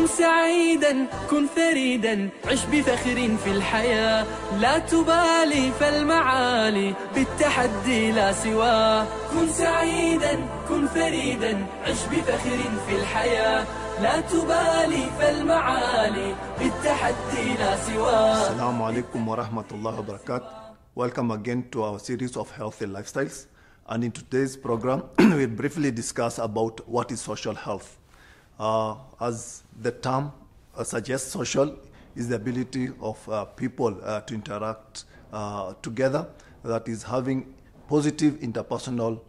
كن سعيدا كن فريدا عش بفخر في الحياة لا تبالي فالمعالي بالتحدي لا سواه كن سعيدا كن فريدا عش بفخر في الحياة لا تبالي فالمعالي بالتحدي لا سواه السلام عليكم ورحمة الله وبركاته Welcome again to our series of healthy lifestyles. And in today's program, we'll briefly discuss about what is social health. uh, as the term uh, suggests, social is the ability of uh, people uh, to interact together, that is having positive interpersonal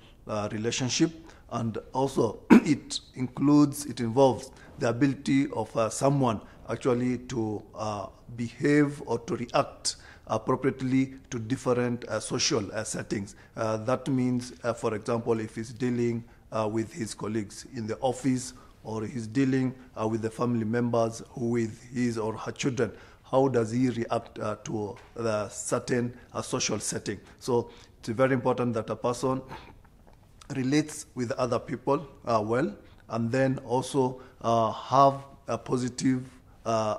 relationship and also it includes, it involves the ability of uh, someone actually to uh, behave or to react appropriately to different uh, social settings. that means, for example, if he's dealing with his colleagues in the office or he's dealing uh, with the family members with his or her children. How does he react uh, to a certain uh, social setting? So it's very important that a person relates with other people uh, well and then also uh, have a positive uh,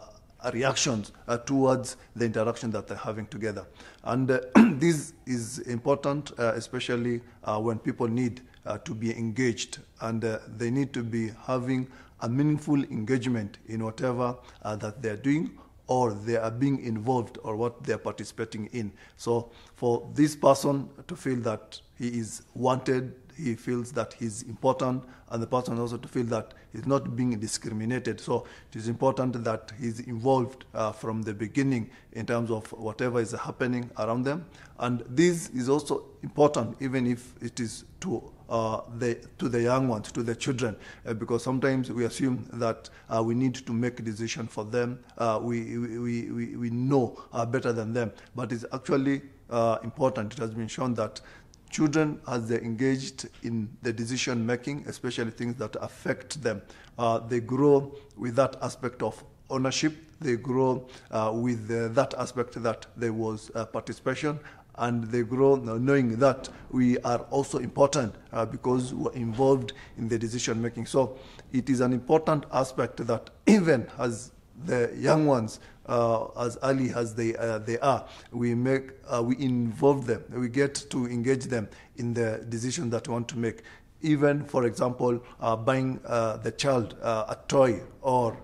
reactions uh, towards the interaction that they're having together. And uh, this is important, uh, especially when people need uh, to be engaged and uh, they need to be having a meaningful engagement in whatever uh, that they're doing or they are being involved or what they're participating in. So for this person to feel that he is wanted, he feels that he's important and the person also to feel that he's not being discriminated. So it is important that he's involved uh, from the beginning in terms of whatever is happening around them. And this is also important even if it is to uh, the, to the young ones, to the children, uh, because sometimes we assume that uh, we need to make a decision for them. Uh, we, we, we, we know uh, better than them, but it's actually uh, important. It has been shown that children as they're engaged in the decision making, especially things that affect them. Uh, they grow with that aspect of ownership. They grow uh, with uh, that aspect that there was uh, participation. And they grow knowing that we are also important uh, because we're involved in the decision making. So it is an important aspect that even as the young ones uh, as early as they uh, they are. We make uh, we involve them. We get to engage them in the decision that we want to make. Even for example, uh, buying uh, the child uh, a toy or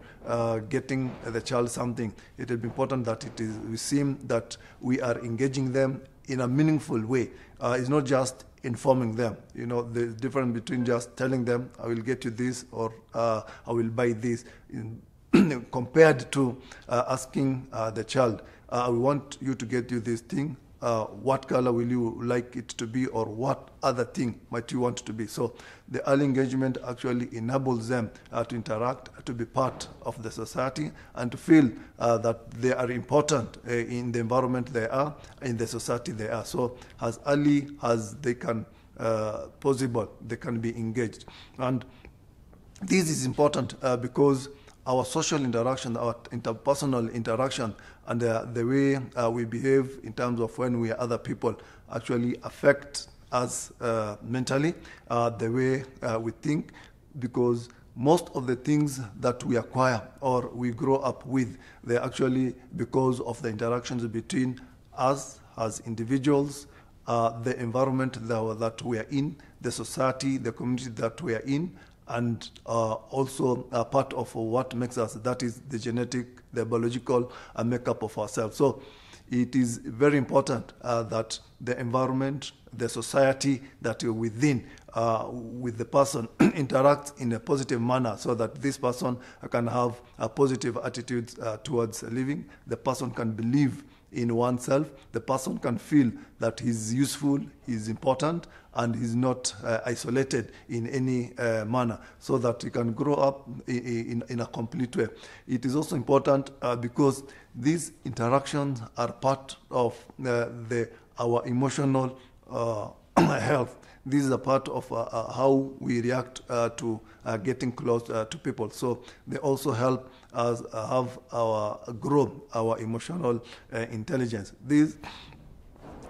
getting the child something. It is important that it is we seem that we are engaging them in a meaningful way. it's not just informing them. You know, the difference between just telling them, I will get you this or uh, I will buy this. In compared to uh, asking uh, the child, uh, I want you to get you this thing, uh, what color will you like it to be or what other thing might you want to be so the early engagement actually enables them uh, to interact to be part of the society and to feel uh, that they are important in the environment they are in the society they are so as early as they can possible they can be engaged and this is important because our social interaction, our interpersonal interaction, and the, uh, the way uh, we behave in terms of when we are other people actually affect us uh, mentally, the way we think, because most of the things that we acquire or we grow up with, they're actually because of the interactions between us as individuals, uh, the environment that we are in, the society, the community that we are in, and uh, also a part of what makes us. That is the genetic, the biological makeup of ourselves. So it is very important uh, that the environment, the society that you're within, uh, with the person interacts in a positive manner so that this person can have a positive attitude uh, towards living. The person can believe in oneself, the person can feel that he's useful, he's important, and he's not uh, isolated in any uh, manner so that he can grow up in, in a complete way. It is also important uh, because these interactions are part of uh, the, our emotional uh, health. This is a part of uh, how we react to getting close to people. So they also help as have our growth, our emotional uh, intelligence. These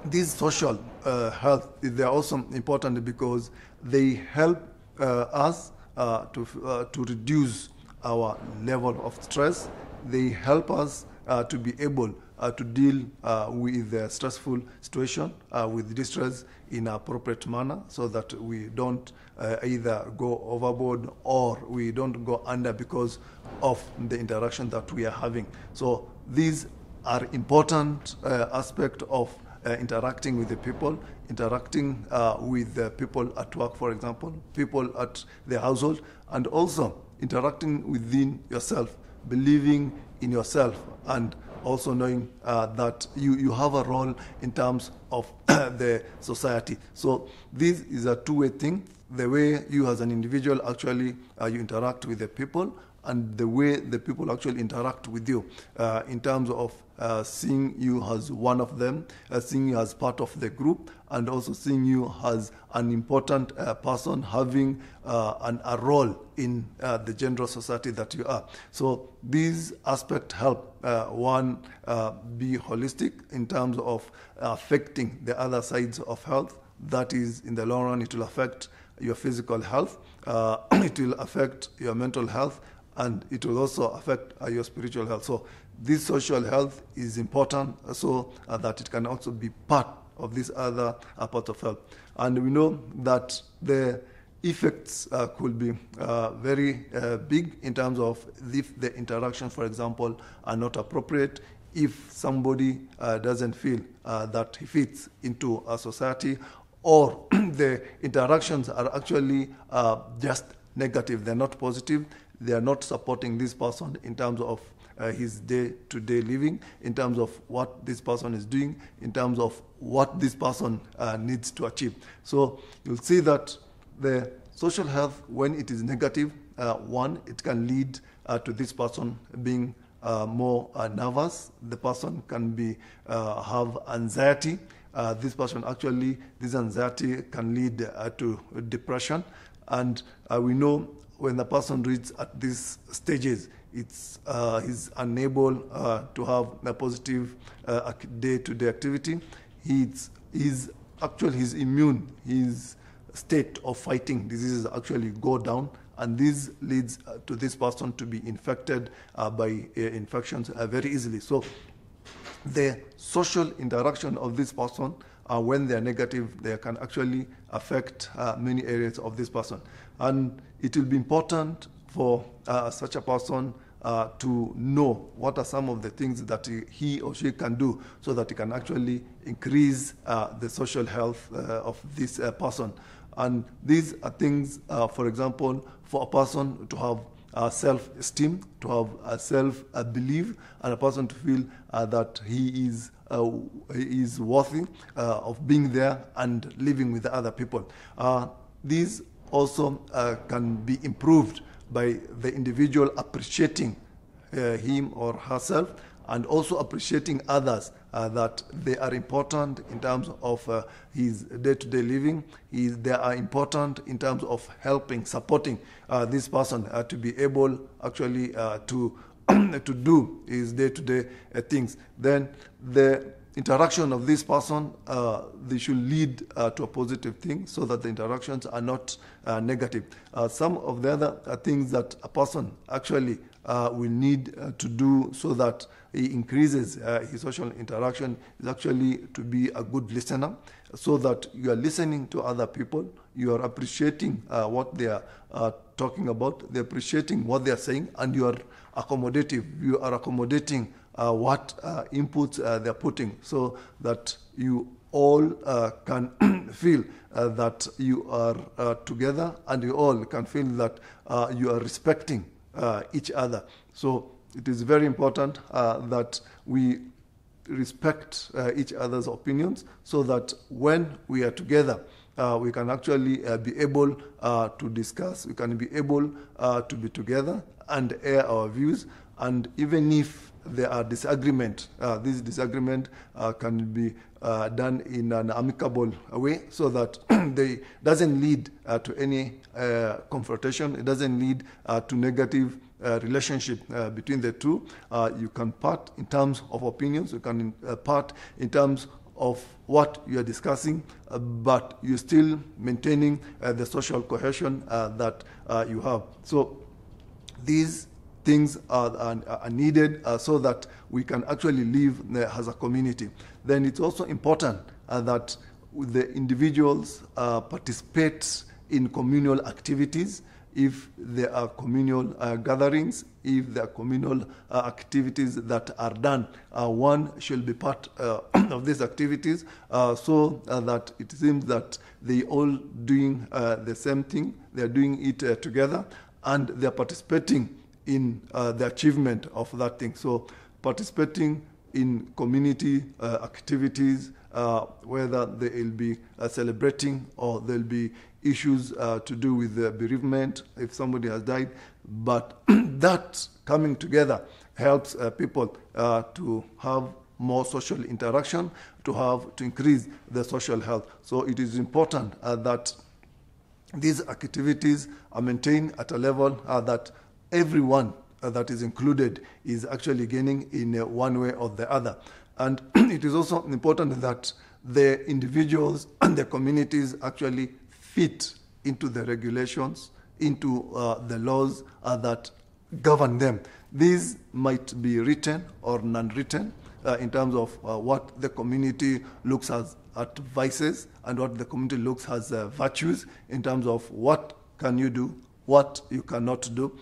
these social uh, health they are also important because they help uh, us to to reduce our level of stress. They help us to be able uh, to deal uh, with the stressful situation uh, with distress in an appropriate manner so that we don't uh, either go overboard or we don't go under because of the interaction that we are having. So these are important uh, aspects of uh, interacting with the people, interacting with the people at work, for example, people at the household, and also interacting within yourself, believing in yourself and also knowing uh, that you, you have a role in terms of the society. So this is a two-way thing. The way you as an individual actually uh, you interact with the people and the way the people actually interact with you uh, in terms of uh, seeing you as one of them, uh, seeing you as part of the group, and also seeing you as an important uh, person having uh, an, a role in the general society that you are. So these aspects help one be holistic in terms of affecting neglecting the other sides of health, that is, in the long run, it will affect your physical health, uh, it will affect your mental health, and it will also affect uh, your spiritual health. So, this social health is important uh, so uh, that it can also be part of this other uh, part of health. And we know that the effects uh, could be uh, very uh, big in terms of if the interaction, for example, are not appropriate, if somebody uh, doesn't feel uh, that he fits into a society or the interactions are actually uh, just negative, they're not positive, they are not supporting this person in terms of uh, his day to day living, in terms of what this person is doing, in terms of what this person uh, needs to achieve. So you'll see that the social health, when it is negative, uh, one, it can lead to this person being uh, more uh, nervous. The person can be uh, have anxiety. Uh, this person actually, this anxiety can lead uh, to depression. And uh, we know when the person reaches at these stages, it's he's unable to have a positive day-to-day -day activity. He's, he's actually he's immune. His state of fighting diseases actually go down and this leads uh, to this person to be infected uh, by uh, infections very easily. So the social interaction of this person uh, when they are negative, they can actually affect uh, many areas of this person. And it will be important for uh, such a person to know what are some of the things that he or she can do so that he can actually increase the social health of this person. And these are things, uh, for example, for a person to have uh, self-esteem, to have a self-belief, and a person to feel uh, that he is uh, he is worthy uh, of being there and living with other people. these also can be improved by the individual appreciating him or herself and also appreciating others uh, that they are important in terms of uh, his day-to-day living. He, they are important in terms of helping, supporting uh, this person uh, to be able actually uh, to to do his day-to-day things. Then the interaction of this person, uh, they should lead uh, to a positive thing so that the interactions are not uh, negative. some of the other things that a person actually will need to do so that he increases uh, his social interaction is actually to be a good listener so that you are listening to other people, you are appreciating uh, what they are uh, talking about, they're appreciating what they are saying, and you are accommodative. You are accommodating uh, what uh, inputs uh, they're putting so that you all can feel that you are together and you all can feel that you are respecting each other. So it is very important uh, that we respect uh, each other's opinions so that when we are together, uh, we can actually uh, be able uh, to discuss, we can be able uh, to be together and air our views. And even if there are disagreement, this disagreement can be done in an amicable way so that it doesn't lead to any confrontation, it doesn't lead to negative uh, relationship uh, between the two. Uh, you can part in terms of opinions, you can uh, part in terms of what you are discussing, uh, but you're still maintaining the social cohesion that you have. So these things are, are, are needed so that we can actually live as a community. Then it's also important that the individuals participate in communal activities if there are communal uh, gatherings, if there are communal uh, activities that are done. Uh, one should be part uh, of these activities uh, so uh, that it seems that they all doing the same thing, they are doing it together, and they are participating in the achievement of that thing. So participating in community activities, uh, whether they'll be uh, celebrating or there'll be issues uh, to do with the bereavement if somebody has died. But that coming together helps uh, people uh, to have more social interaction, to have to increase the social health. So it is important uh, that these activities are maintained at a level that everyone that is included is actually gaining in one way or the other. And it is also important that the individuals and the communities actually fit into the regulations, into uh, the laws uh, that govern them. These might be written or non-written uh, in terms of uh, what the community looks as at vices and what the community looks as uh, virtues in terms of what can you do, what you cannot do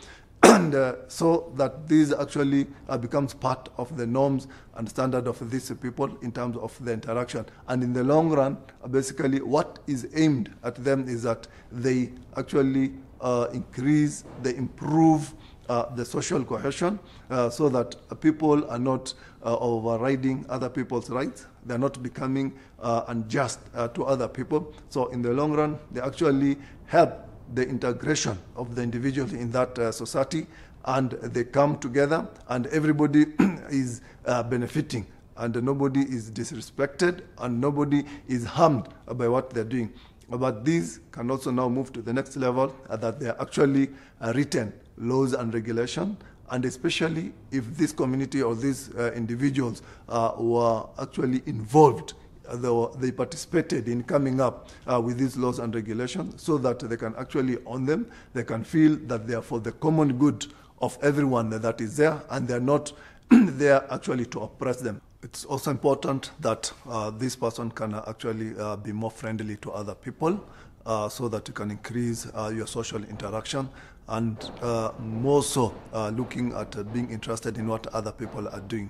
and uh, so that these actually uh, becomes part of the norms and standard of these people in terms of the interaction. And in the long run, uh, basically what is aimed at them is that they actually uh, increase, they improve uh, the social cohesion uh, so that people are not overriding other people's rights. They're not becoming unjust to other people. So in the long run, they actually help the integration of the individual in that uh, society and they come together and everybody is uh, benefiting and nobody is disrespected and nobody is harmed by what they're doing. But these can also now move to the next level uh, that they are actually uh, written laws and regulation and especially if this community or these uh, individuals uh, were actually involved they, they participated in coming up uh, with these laws and regulations so that they can actually own them, they can feel that they are for the common good of everyone that is there, and they're not there actually to oppress them. It's also important that uh, this person can actually uh, be more friendly to other people uh, so that you can increase uh, your social interaction and uh, more so looking at being interested in what other people are doing.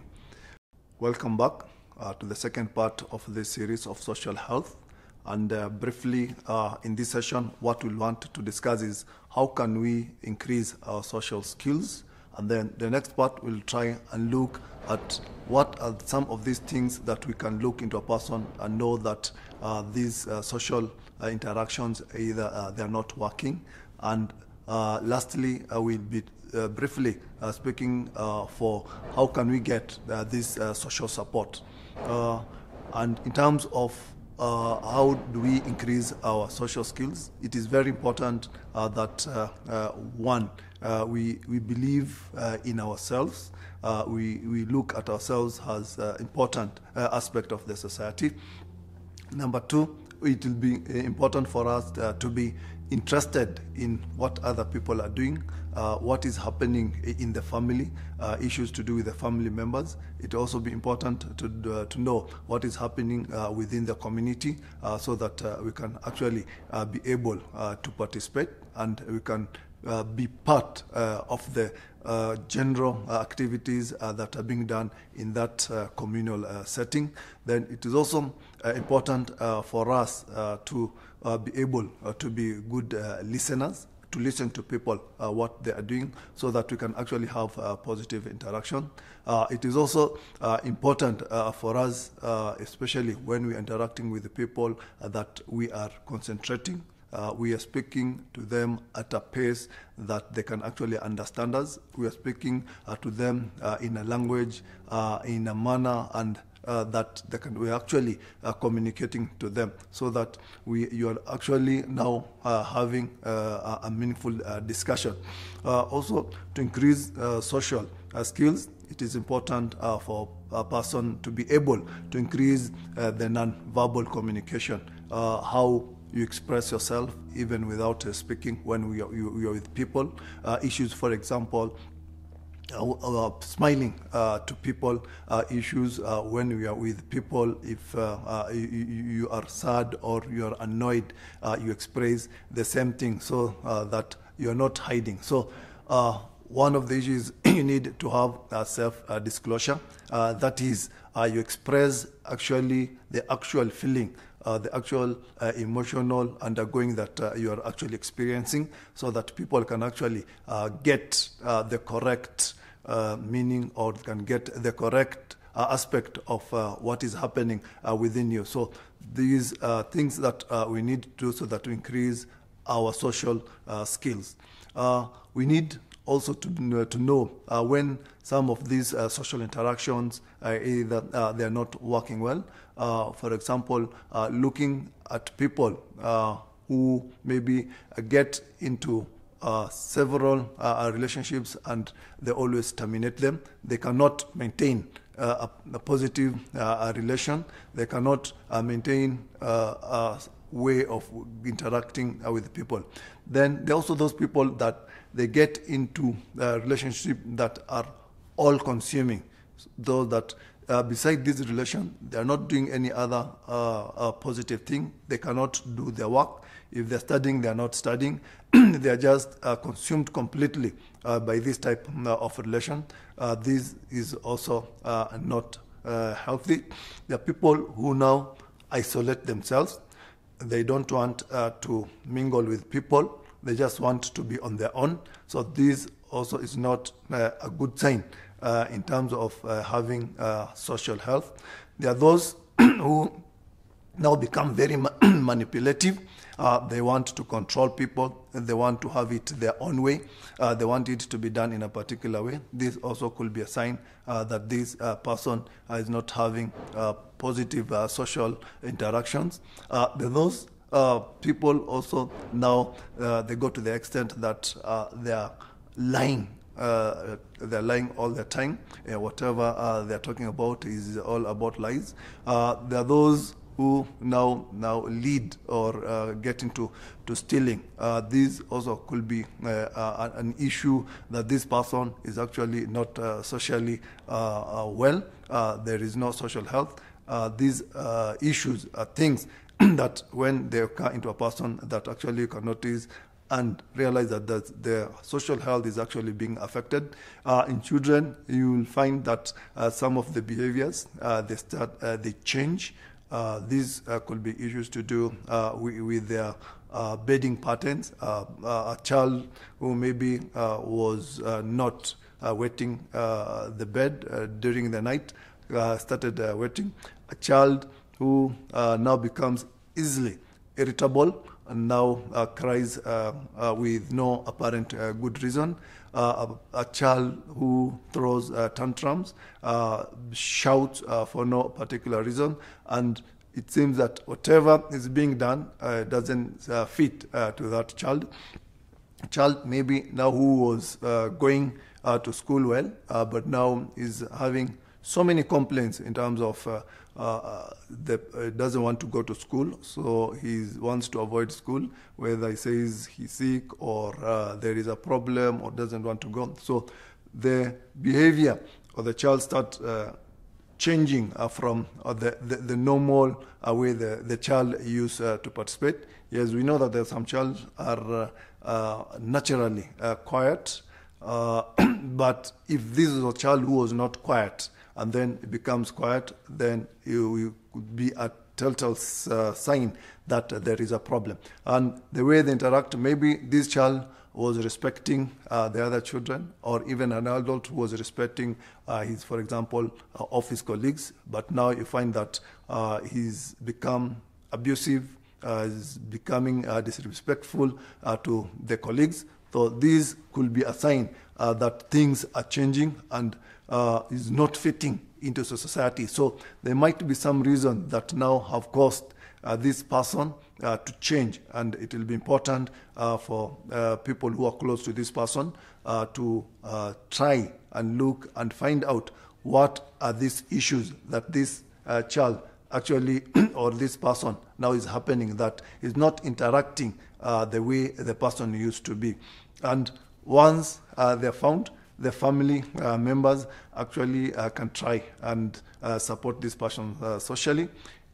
Welcome back uh, to the second part of this series of social health. And uh, briefly, uh, in this session, what we want to discuss is how can we increase our social skills? And then the next part, we'll try and look at what are some of these things that we can look into a person and know that uh, these uh, social uh, interactions either they're not working. And lastly, we'll be uh, briefly uh, speaking uh, for how can we get this social support. Uh, and in terms of uh, how do we increase our social skills, it is very important uh, that uh, uh, one, uh, we, we believe in ourselves, we, we look at ourselves as an important aspect of the society. Number two, it will be important for us to be interested in what other people are doing, uh, what is happening in the family, uh, issues to do with the family members. It also be important to, uh, to know what is happening uh, within the community uh, so that uh, we can actually be able to participate and we can uh, be part uh, of the uh, general uh, activities uh, that are being done in that communal setting, then it is also important for us to be able to be good listeners, to listen to people what they are doing so that we can actually have positive interaction. it is also important for us, especially when we are interacting with the people that we are concentrating uh, we are speaking to them at a pace that they can actually understand us. We are speaking uh, to them uh, in a language, uh, in a manner, and uh, that they can, we're actually uh, communicating to them so that we, you are actually now having a meaningful discussion. also, to increase social skills, it is important uh, for a person to be able to increase uh, the non-verbal communication, uh, how you express yourself even without uh, speaking when we are, you, you are with people. Uh, issues, for example, uh, uh, smiling uh, to people uh, issues when we are with people if you, you, are sad or you are annoyed you express the same thing so that you're not hiding so one of the issues you need to have self disclosure that is you express actually the actual feeling uh, the actual uh, emotional undergoing that uh, you are actually experiencing so that people can actually uh, get uh, the correct uh, meaning or can get the correct aspect of what is happening within you. So these are things that we need to do so that we increase our social skills. we need also to, uh, to know uh, when some of these uh, social interactions either they are not working well. for example, looking at people who maybe get into uh, several uh, relationships and they always terminate them. They cannot maintain uh, a, a, positive a relation. They cannot maintain a way of interacting with people. Then there are also those people that they get into relationships that are all consuming, Those that uh, beside this relation, they are not doing any other uh, uh positive thing. They cannot do their work. If they're studying, they are not studying. they are just uh, consumed completely uh, by this type of relation. this is also not healthy. There are people who now isolate themselves. They don't want to mingle with people they just want to be on their own. So this also is not uh, a good sign uh, in terms of uh, having uh, social health. There are those who now become very manipulative. Uh, they want to control people. They want to have it their own way. Uh, they want it to be done in a particular way. This also could be a sign that this person is not having positive social interactions. there are those uh, people also now uh, they go to the extent that uh, they are lying. Uh, they're lying all the time. Uh, whatever uh, they're talking about is all about lies. there are those who now now lead or uh, get into to stealing. Uh, this also could be uh, an issue that this person is actually not socially well. there is no social health. these issues are things that when they come into a person that actually you can notice and realize that their social health is actually being affected. Uh, in children, you will find that uh, some of the behaviors uh, they start uh, they change. Uh, these could be issues to do with, with, their bedding patterns. a child who maybe was not wetting the bed during the night started wetting. A child who uh, now becomes easily irritable and now uh, cries uh, uh, with no apparent uh, good reason. A, a, child who throws tantrums, shouts for no particular reason, and it seems that whatever is being done doesn't fit to that child. Child maybe now who was going to school well, but now is having so many complaints in terms of uh, the, uh, doesn't want to go to school, so he wants to avoid school, whether he says he's sick or uh, there is a problem or doesn't want to go. So the behavior of the child starts uh, changing uh, from uh, the, the, the, normal way the, the child used to participate. Yes, we know that there some children are naturally quiet, but if this is a child who was not quiet, and then it becomes quiet, then you, you could be a telltale uh, sign that there is a problem. And the way they interact, maybe this child was respecting uh, the other children, or even an adult who was respecting uh, his, for example, uh, office colleagues. But now you find that uh, he's become abusive, uh, is becoming uh, disrespectful to the colleagues. So these could be a sign that things are changing and uh, is not fitting into the society. So there might be some reason that now have caused uh, this person uh, to change, and it will be important uh, for uh, people who are close to this person uh, to try and look and find out what are these issues that this child actually or this person now is happening that is not interacting the way the person used to be. And once they're found, the family uh, members actually uh, can try and uh, support this person uh, socially.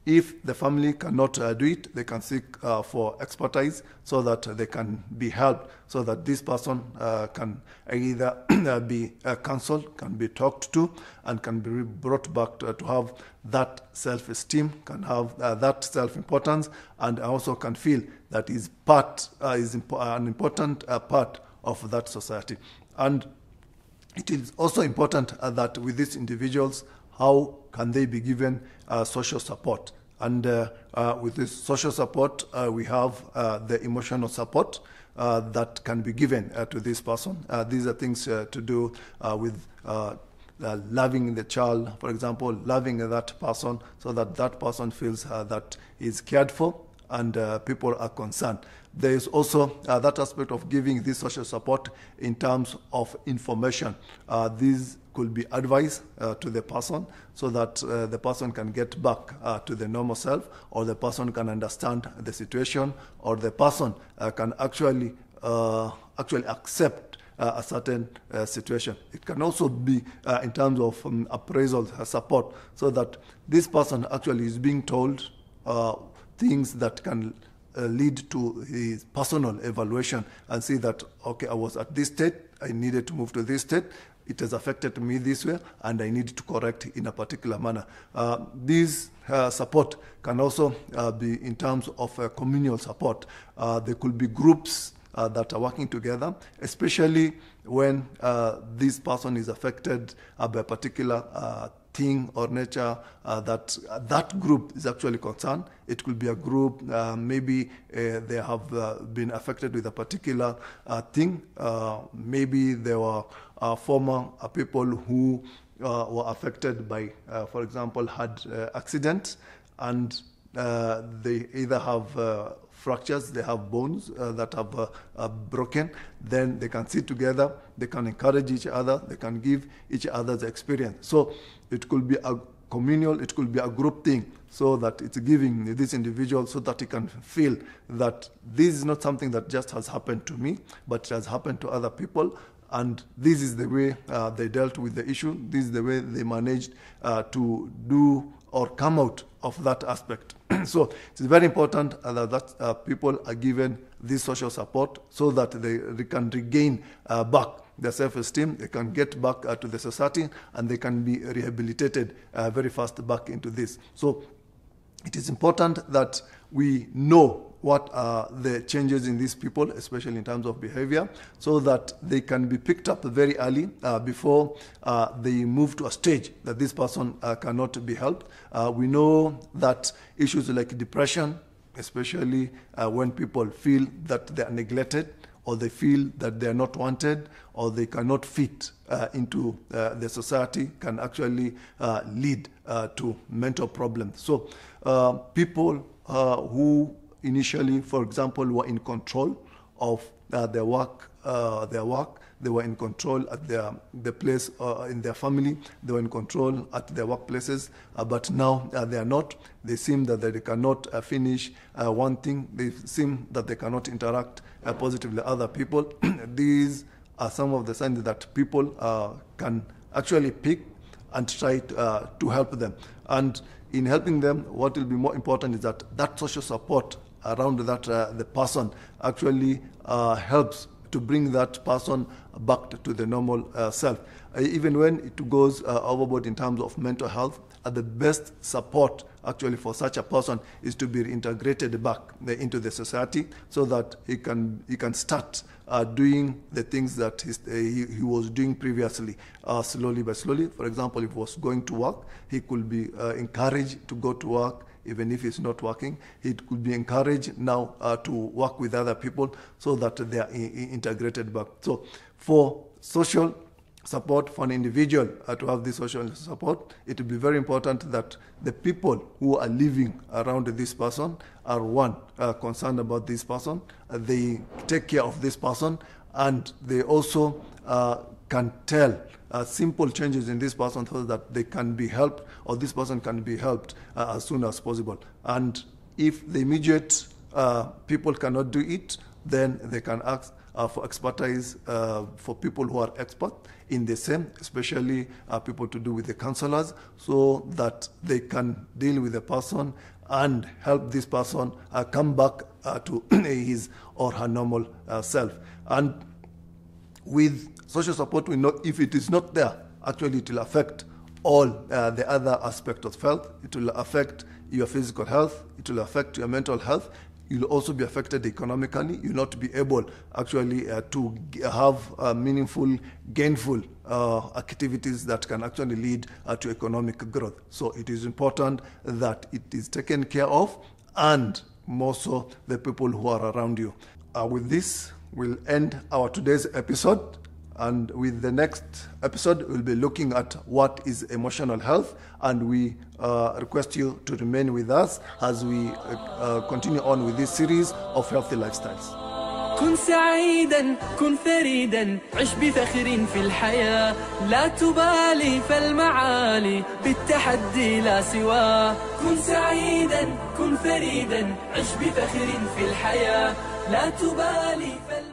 If the family cannot uh, do it, they can seek for expertise so that they can be helped, so that this person can either be counseled, can be talked to, and can be brought back to, to have that self esteem, can have that self importance, and also can feel that is part, is an important part of that society. And it is also important uh, that with these individuals, how can they be given uh, social support? And uh, uh, with this social support, uh, we have the emotional support that can be given to this person. these are things to do with uh, loving the child, for example, loving that person so that that person feels uh, that is cared for and uh, people are concerned. There is also uh, that aspect of giving this social support in terms of information. Uh, these could be advice uh, to the person so that uh, the person can get back uh, to the normal self or the person can understand the situation or the person uh, can actually uh, actually accept uh, a certain situation. It can also be in terms of um, appraisal support so that this person actually is being told things that can uh, lead to his personal evaluation and see that, okay, I was at this state, I needed to move to this state, it has affected me this way, and I need to correct in a particular manner. Uh, this uh, support can also uh, be in terms of uh, communal support. Uh, there could be groups that are working together, especially when this person is affected by a particular thing or nature uh, that uh, that group is actually concerned. It could be a group, uh, maybe uh, they have uh, been affected with a particular uh, thing. maybe they were former people who were affected by, for example, had accidents and uh, they either have uh, fractures, they have bones uh, that have, uh, are broken, then they can sit together, they can encourage each other, they can give each other's experience. So it could be a communal, it could be a group thing, so that it's giving this individual so that he can feel that this is not something that just has happened to me, but it has happened to other people. And this is the way uh, they dealt with the issue. This is the way they managed uh, to do or come out of that aspect. so it's very important uh, that uh, people are given this social support so that they, can regain uh, back their self-esteem, they can get back uh, to the society, and they can be rehabilitated uh, very fast back into this. So it is important that we know what are the changes in these people, especially in terms of behavior, so that they can be picked up very early uh, before uh, they move to a stage that this person uh, cannot be helped. Uh, we know that issues like depression, especially uh, when people feel that they are neglected or they feel that they are not wanted or they cannot fit uh, into uh, the society can actually uh, lead uh, to mental problems. So people uh, who initially, for example, were in control of uh, their work, uh, their work. They were in control at their the place uh, in their family. They were in control at their workplaces, uh, but now uh, they are not. They seem that they cannot finish one thing. They seem that they cannot interact positively with other people. These are some of the signs that people can actually pick and try to, to help them. And in helping them, what will be more important is that that social support around that uh, the person actually uh, helps to bring that person back to the normal uh, self. Uh, even when it goes uh, overboard in terms of mental health, are the best support actually for such a person is to be integrated back uh, into the society so that he can he can start uh, doing the things that his, uh, he, he, was doing previously uh, slowly by slowly for example if he was going to work he could be uh, encouraged to go to work even if it's not working it could be encouraged now uh, to work with other people so that they are integrated back so for social support for an individual uh, to have this social support, it will be very important that the people who are living around this person are one, uh, concerned about this person, uh, they take care of this person, and they also uh, can tell uh, simple changes in this person so that they can be helped or this person can be helped uh, as soon as possible. And if the immediate people cannot do it, then they can ask for expertise for people who are expert in the same, especially uh, people to do with the counselors, so that they can deal with the person and help this person uh, come back uh, to his or her normal uh, self. And with social support, we know if it is not there, actually it will affect all uh, the other aspects of health. It will affect your physical health, it will affect your mental health, you'll also be affected economically. You'll not be able actually uh, to have uh, meaningful, gainful uh, activities that can actually lead uh, to economic growth. So it is important that it is taken care of and more so the people who are around you. Uh, with this, we'll end our today's episode. And with the next episode, we'll be looking at what is emotional health. And we uh, request you to remain with us as we uh, uh, continue on with this series of healthy lifestyles. كن سعيدا كن فريدا عش بفخر في الحياة لا تبالي فالمعالي بالتحدي لا كن سعيدا كن فريدا عش بفخر في الحياة لا تبالي فالمعالي